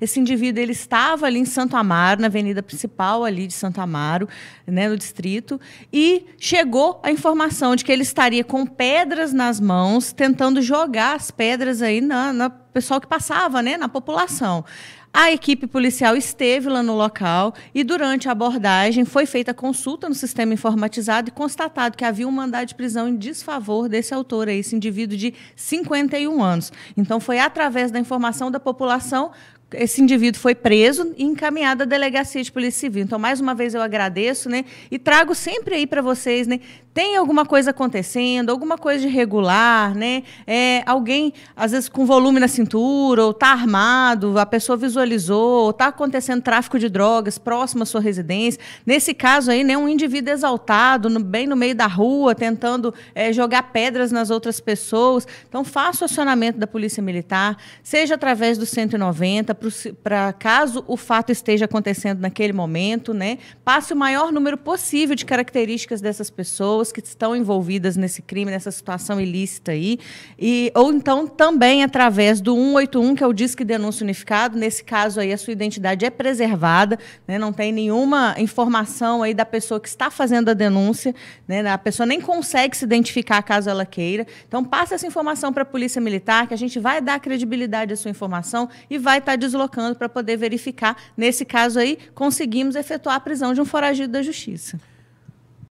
Esse indivíduo ele estava ali em Santo Amaro, na avenida principal ali de Santo Amaro, né, no distrito, e chegou a informação de que ele estaria com pedras nas mãos, tentando jogar as pedras aí na, na pessoal que passava né, na população. A equipe policial esteve lá no local e, durante a abordagem, foi feita consulta no sistema informatizado e constatado que havia um mandado de prisão em desfavor desse autor, esse indivíduo de 51 anos. Então, foi através da informação da população esse indivíduo foi preso e encaminhado à delegacia de polícia civil. Então, mais uma vez eu agradeço, né? E trago sempre aí para vocês, né? tem alguma coisa acontecendo, alguma coisa de regular, né? É, alguém, às vezes, com volume na cintura, ou está armado, a pessoa visualizou, ou tá acontecendo tráfico de drogas próximo à sua residência. Nesse caso aí, né, um indivíduo exaltado, no, bem no meio da rua, tentando é, jogar pedras nas outras pessoas. Então, faça o acionamento da Polícia Militar, seja através do 190, para caso o fato esteja acontecendo naquele momento, né? Passe o maior número possível de características dessas pessoas pessoas que estão envolvidas nesse crime, nessa situação ilícita aí, e, ou então também através do 181, que é o Disque Denúncia Unificado. Nesse caso aí, a sua identidade é preservada, né? não tem nenhuma informação aí da pessoa que está fazendo a denúncia, né? a pessoa nem consegue se identificar caso ela queira. Então, passa essa informação para a Polícia Militar, que a gente vai dar credibilidade à sua informação e vai estar tá deslocando para poder verificar. Nesse caso aí, conseguimos efetuar a prisão de um foragido da Justiça.